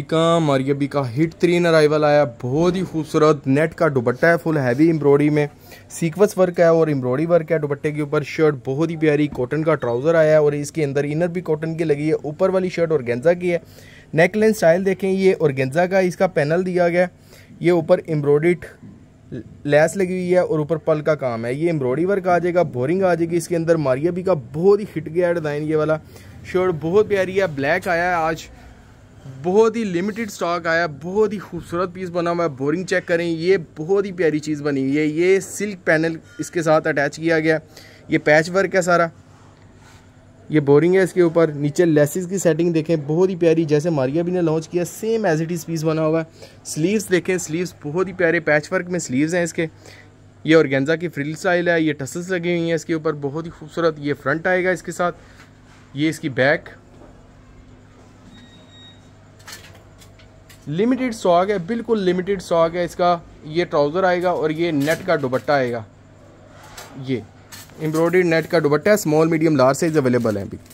का मरियबी का हिट तीन अराइवल आया बहुत ही खूबसूरत नेट का दुबट्टा है फुल हैवी एम्ब्रॉयडरी में सीक्वेंस वर्क है और एम्ब्रॉयडरी वर्क है दुबट्टे के ऊपर शर्ट बहुत ही प्यारी कॉटन का ट्राउज़र आया है और इसके अंदर इनर भी कॉटन की लगी है ऊपर वाली शर्ट और गेंजा की है नेक लेंथ स्टाइल देखें ये और गेंजा का इसका पैनल दिया गया ये ऊपर एम्ब्रॉयड लेस लगी हुई है और ऊपर पल का काम है ये एम्ब्रॉयडरी वर्क आ जाएगा बोरिंग आ जाएगी इसके अंदर मारिया भी का बहुत ही हिट गया डिज़ाइन ये वाला शर्ट बहुत प्यारी है ब्लैक आया है आज बहुत ही लिमिटेड स्टॉक आया बहुत ही खूबसूरत पीस बना हुआ है बोरिंग चेक करें ये बहुत ही प्यारी चीज़ बनी हुई है ये सिल्क पैनल इसके साथ अटैच किया गया ये पैच वर्क है सारा ये बोरिंग है इसके ऊपर नीचे लेसिस की सेटिंग देखें बहुत ही प्यारी जैसे मारिया भी ने लॉन्च किया same as it is piece बना हुआ है स्लीव्स देखें स्लीव्स बहुत ही प्यारे पैच वर्क में स्लीव्स हैं इसके ये गेंजा की फ्रिल स्टाइल है ये टसल्स लगी हुई हैं इसके ऊपर बहुत ही खूबसूरत ये फ्रंट आएगा इसके साथ ये इसकी बैक लिमिटेड सॉग है बिल्कुल लिमिटेड सॉक है इसका ये ट्राउज़र आएगा और ये नेट का दुपट्टा आएगा ये एम्ब्रॉयडरी नेट का दुपट्टा small medium large size available है अभी